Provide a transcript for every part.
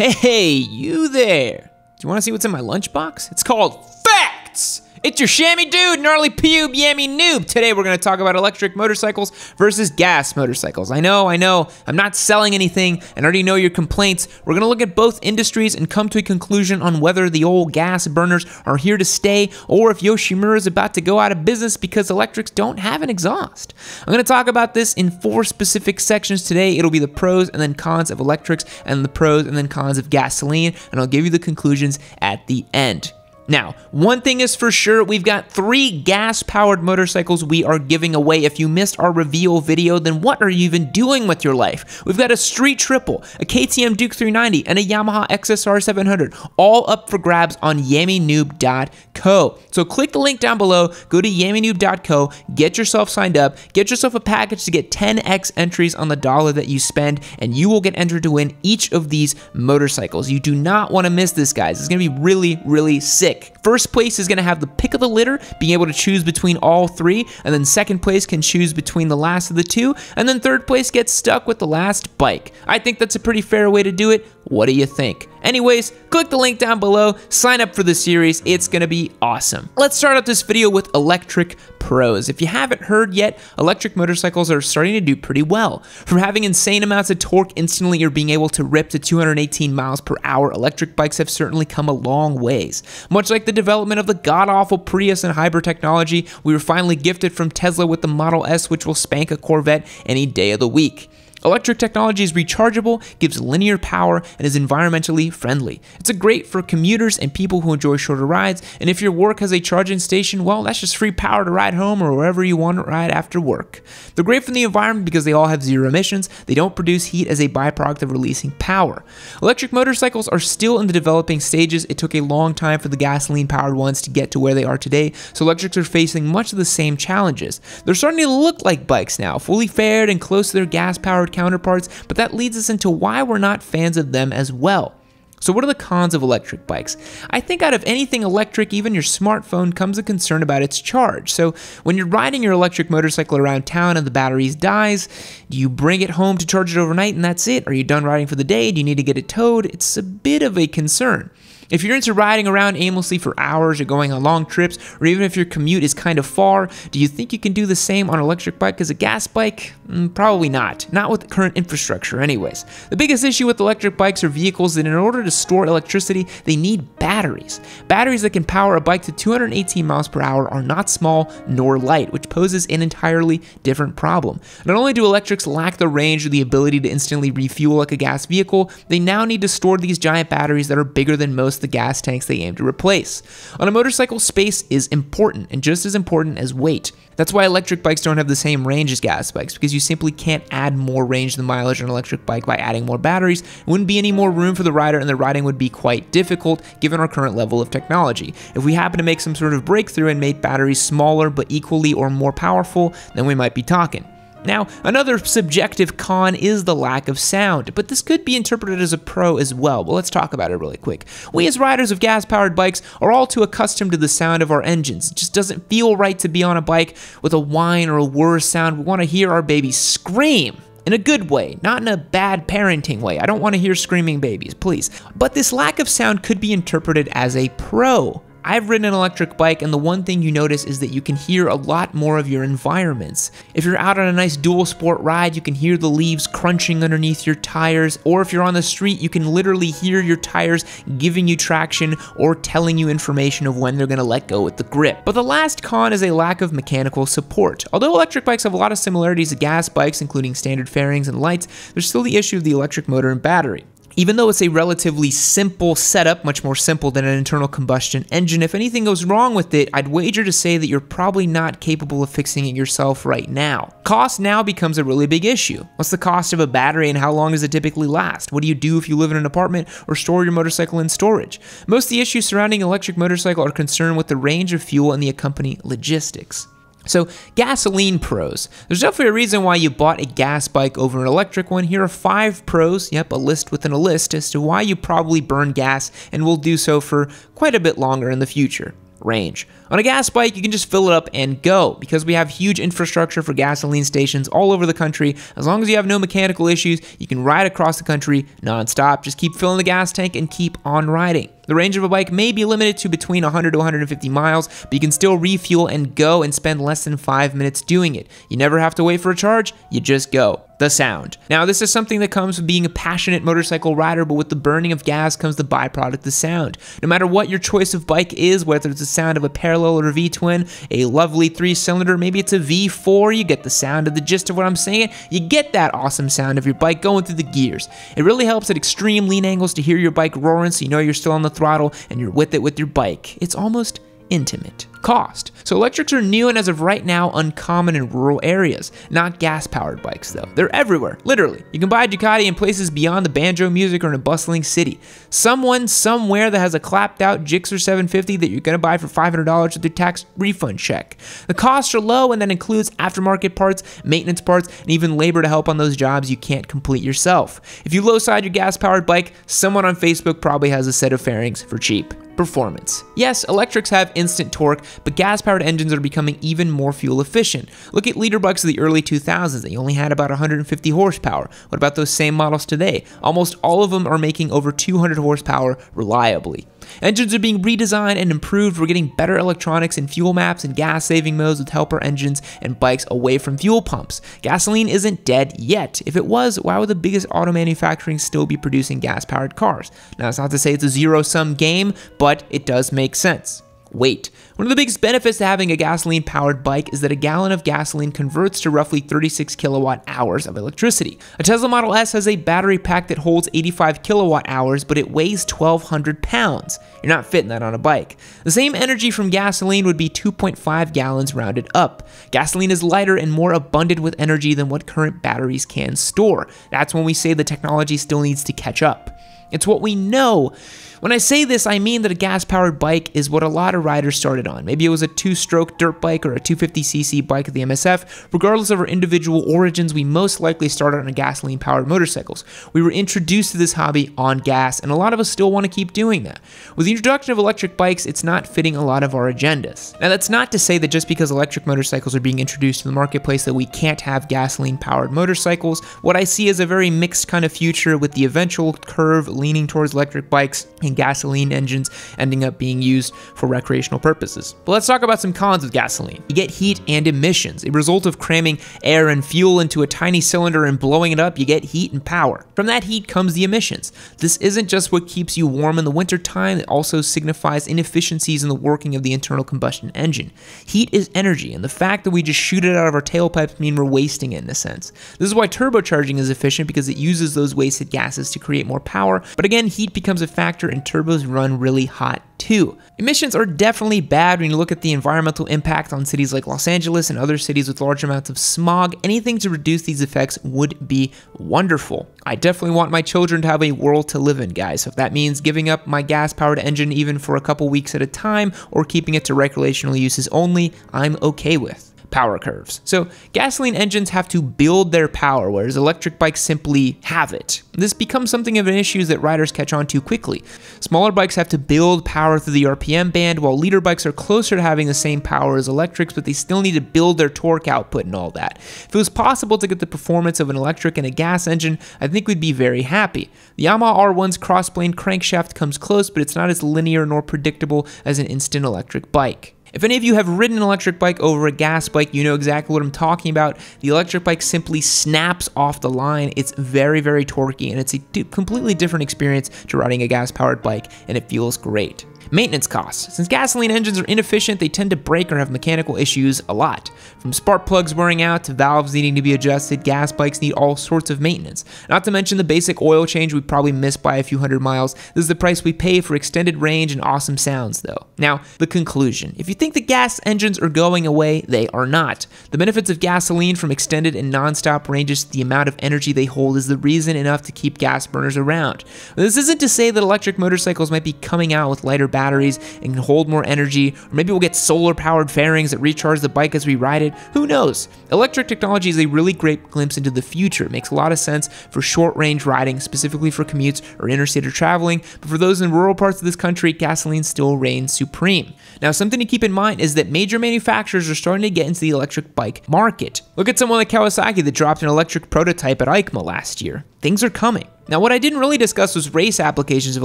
Hey, you there! Do you want to see what's in my lunchbox? It's called Facts! It's your shammy dude, gnarly pube, yammy noob. Today we're gonna talk about electric motorcycles versus gas motorcycles. I know, I know, I'm not selling anything and already know your complaints. We're gonna look at both industries and come to a conclusion on whether the old gas burners are here to stay or if Yoshimura is about to go out of business because electrics don't have an exhaust. I'm gonna talk about this in four specific sections today. It'll be the pros and then cons of electrics and the pros and then cons of gasoline, and I'll give you the conclusions at the end. Now, one thing is for sure, we've got three gas-powered motorcycles we are giving away. If you missed our reveal video, then what are you even doing with your life? We've got a Street Triple, a KTM Duke 390, and a Yamaha XSR 700, all up for grabs on yaminoob.co. So click the link down below, go to yaminoob.co, get yourself signed up, get yourself a package to get 10x entries on the dollar that you spend, and you will get entered to win each of these motorcycles. You do not want to miss this, guys. It's going to be really, really sick pick. First place is going to have the pick of the litter, being able to choose between all three, and then second place can choose between the last of the two, and then third place gets stuck with the last bike. I think that's a pretty fair way to do it. What do you think? Anyways, click the link down below, sign up for the series, it's gonna be awesome. Let's start out this video with electric pros. If you haven't heard yet, electric motorcycles are starting to do pretty well. From having insane amounts of torque instantly or being able to rip to 218 miles per hour, electric bikes have certainly come a long ways. Much like the development of the god-awful Prius and hybrid technology, we were finally gifted from Tesla with the Model S which will spank a Corvette any day of the week. Electric technology is rechargeable, gives linear power, and is environmentally friendly. It's great for commuters and people who enjoy shorter rides, and if your work has a charging station, well, that's just free power to ride home or wherever you want to ride after work. They're great for the environment because they all have zero emissions, they don't produce heat as a byproduct of releasing power. Electric motorcycles are still in the developing stages. It took a long time for the gasoline powered ones to get to where they are today, so electrics are facing much of the same challenges. They're starting to look like bikes now, fully fared and close to their gas powered keyboard counterparts, but that leads us into why we're not fans of them as well. So what are the cons of electric bikes? I think out of anything electric, even your smartphone, comes a concern about its charge. So when you're riding your electric motorcycle around town and the batteries dies, do you bring it home to charge it overnight and that's it? Are you done riding for the day? Do you need to get it towed? It's a bit of a concern. If you're into riding around aimlessly for hours or going on long trips, or even if your commute is kind of far, do you think you can do the same on an electric bike as a gas bike? Mm, probably not. Not with current infrastructure, anyways. The biggest issue with electric bikes or vehicles is that in order to store electricity, they need batteries. Batteries that can power a bike to 218 miles per hour are not small nor light, which poses an entirely different problem. Not only do electrics lack the range or the ability to instantly refuel like a gas vehicle, they now need to store these giant batteries that are bigger than most the gas tanks they aim to replace. On a motorcycle, space is important, and just as important as weight. That's why electric bikes don't have the same range as gas bikes, because you simply can't add more range than mileage on an electric bike by adding more batteries. wouldn't be any more room for the rider, and the riding would be quite difficult given our current level of technology. If we happen to make some sort of breakthrough and make batteries smaller but equally or more powerful, then we might be talking. Now, another subjective con is the lack of sound, but this could be interpreted as a pro as well, but let's talk about it really quick. We as riders of gas-powered bikes are all too accustomed to the sound of our engines. It just doesn't feel right to be on a bike with a whine or a whir sound. We want to hear our baby scream in a good way, not in a bad parenting way. I don't want to hear screaming babies, please. But this lack of sound could be interpreted as a pro. I've ridden an electric bike and the one thing you notice is that you can hear a lot more of your environments. If you're out on a nice dual sport ride, you can hear the leaves crunching underneath your tires, or if you're on the street, you can literally hear your tires giving you traction or telling you information of when they're gonna let go with the grip. But the last con is a lack of mechanical support. Although electric bikes have a lot of similarities to gas bikes, including standard fairings and lights, there's still the issue of the electric motor and battery even though it's a relatively simple setup, much more simple than an internal combustion engine, if anything goes wrong with it, I'd wager to say that you're probably not capable of fixing it yourself right now. Cost now becomes a really big issue. What's the cost of a battery and how long does it typically last? What do you do if you live in an apartment or store your motorcycle in storage? Most of the issues surrounding electric motorcycle are concerned with the range of fuel and the accompanying logistics. So gasoline pros. There's definitely a reason why you bought a gas bike over an electric one. Here are five pros, yep, a list within a list, as to why you probably burn gas and will do so for quite a bit longer in the future. Range. On a gas bike, you can just fill it up and go. Because we have huge infrastructure for gasoline stations all over the country, as long as you have no mechanical issues, you can ride across the country nonstop. Just keep filling the gas tank and keep on riding. The range of a bike may be limited to between 100 to 150 miles, but you can still refuel and go and spend less than 5 minutes doing it. You never have to wait for a charge, you just go. The sound. Now, this is something that comes with being a passionate motorcycle rider, but with the burning of gas comes the byproduct, the sound. No matter what your choice of bike is, whether it's the sound of a parallel parallel or V-twin, a lovely three-cylinder, maybe it's a V4, you get the sound of the gist of what I'm saying, you get that awesome sound of your bike going through the gears. It really helps at extreme lean angles to hear your bike roaring so you know you're still on the throttle and you're with it with your bike. It's almost intimate. Cost. So electrics are new and as of right now uncommon in rural areas, not gas powered bikes though. They're everywhere, literally. You can buy a Ducati in places beyond the banjo music or in a bustling city. Someone somewhere that has a clapped out Gixxer 750 that you're gonna buy for $500 with your tax refund check. The costs are low and that includes aftermarket parts, maintenance parts, and even labor to help on those jobs you can't complete yourself. If you low side your gas powered bike, someone on Facebook probably has a set of fairings for cheap performance. Yes, electrics have instant torque, but gas-powered engines are becoming even more fuel efficient. Look at leader bikes of the early 2000s, they only had about 150 horsepower. What about those same models today? Almost all of them are making over 200 horsepower reliably. Engines are being redesigned and improved. We're getting better electronics and fuel maps and gas saving modes with helper engines and bikes away from fuel pumps. Gasoline isn't dead yet. If it was, why would the biggest auto manufacturing still be producing gas powered cars? Now, it's not to say it's a zero sum game, but but it does make sense weight. One of the biggest benefits to having a gasoline powered bike is that a gallon of gasoline converts to roughly 36 kilowatt hours of electricity. A Tesla Model S has a battery pack that holds 85 kilowatt hours, but it weighs 1200 pounds. You're not fitting that on a bike. The same energy from gasoline would be 2.5 gallons rounded up. Gasoline is lighter and more abundant with energy than what current batteries can store. That's when we say the technology still needs to catch up. It's what we know when I say this, I mean that a gas powered bike is what a lot of riders started on. Maybe it was a two stroke dirt bike or a 250cc bike at the MSF. Regardless of our individual origins, we most likely started on gasoline powered motorcycles. We were introduced to this hobby on gas, and a lot of us still want to keep doing that. With the introduction of electric bikes, it's not fitting a lot of our agendas. Now, that's not to say that just because electric motorcycles are being introduced to the marketplace that we can't have gasoline powered motorcycles. What I see is a very mixed kind of future with the eventual curve leaning towards electric bikes and gasoline engines ending up being used for recreational purposes. But let's talk about some cons of gasoline. You get heat and emissions. A result of cramming air and fuel into a tiny cylinder and blowing it up, you get heat and power. From that heat comes the emissions. This isn't just what keeps you warm in the wintertime, it also signifies inefficiencies in the working of the internal combustion engine. Heat is energy, and the fact that we just shoot it out of our tailpipes mean we're wasting it in a sense. This is why turbocharging is efficient because it uses those wasted gases to create more power, but again, heat becomes a factor in and turbos run really hot too. Emissions are definitely bad when you look at the environmental impact on cities like Los Angeles and other cities with large amounts of smog. Anything to reduce these effects would be wonderful. I definitely want my children to have a world to live in, guys. So if that means giving up my gas powered engine even for a couple weeks at a time or keeping it to recreational uses only, I'm okay with power curves. So gasoline engines have to build their power, whereas electric bikes simply have it. This becomes something of an issue that riders catch on to quickly. Smaller bikes have to build power through the RPM band, while leader bikes are closer to having the same power as electrics, but they still need to build their torque output and all that. If it was possible to get the performance of an electric and a gas engine, I think we'd be very happy. The Yamaha R1's cross-plane crankshaft comes close, but it's not as linear nor predictable as an instant electric bike. If any of you have ridden an electric bike over a gas bike, you know exactly what I'm talking about. The electric bike simply snaps off the line. It's very, very torquey, and it's a completely different experience to riding a gas-powered bike, and it feels great. Maintenance costs. Since gasoline engines are inefficient, they tend to break or have mechanical issues a lot. From spark plugs wearing out to valves needing to be adjusted, gas bikes need all sorts of maintenance. Not to mention the basic oil change we probably miss by a few hundred miles. This is the price we pay for extended range and awesome sounds, though. Now, the conclusion. If you think the gas engines are going away, they are not. The benefits of gasoline from extended and nonstop ranges to the amount of energy they hold is the reason enough to keep gas burners around. This isn't to say that electric motorcycles might be coming out with lighter batteries batteries and can hold more energy, or maybe we'll get solar powered fairings that recharge the bike as we ride it. Who knows? Electric technology is a really great glimpse into the future. It makes a lot of sense for short range riding, specifically for commutes or interstate traveling, but for those in rural parts of this country, gasoline still reigns supreme. Now, something to keep in mind is that major manufacturers are starting to get into the electric bike market. Look at someone like Kawasaki that dropped an electric prototype at EICMA last year. Things are coming. Now, what I didn't really discuss was race applications of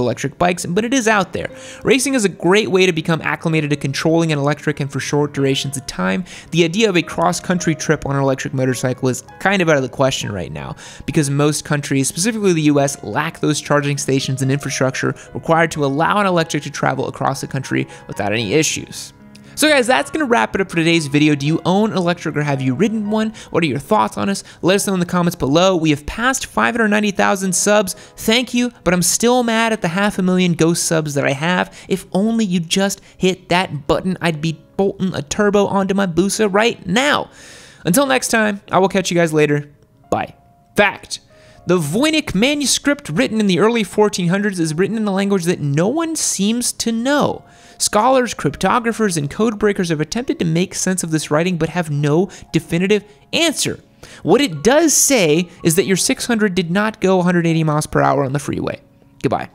electric bikes, but it is out there. Racing is a great way to become acclimated to controlling an electric and for short durations of time. The idea of a cross-country trip on an electric motorcycle is kind of out of the question right now, because most countries, specifically the US, lack those charging stations and infrastructure required to allow an electric to travel across the country without any issues. So guys, that's going to wrap it up for today's video. Do you own an electric or have you ridden one? What are your thoughts on us? Let us know in the comments below. We have passed 590,000 subs. Thank you, but I'm still mad at the half a million ghost subs that I have. If only you just hit that button, I'd be bolting a turbo onto my Busa right now. Until next time, I will catch you guys later. Bye. Fact. The Voynich manuscript written in the early 1400s is written in a language that no one seems to know. Scholars, cryptographers, and codebreakers have attempted to make sense of this writing but have no definitive answer. What it does say is that your 600 did not go 180 miles per hour on the freeway. Goodbye.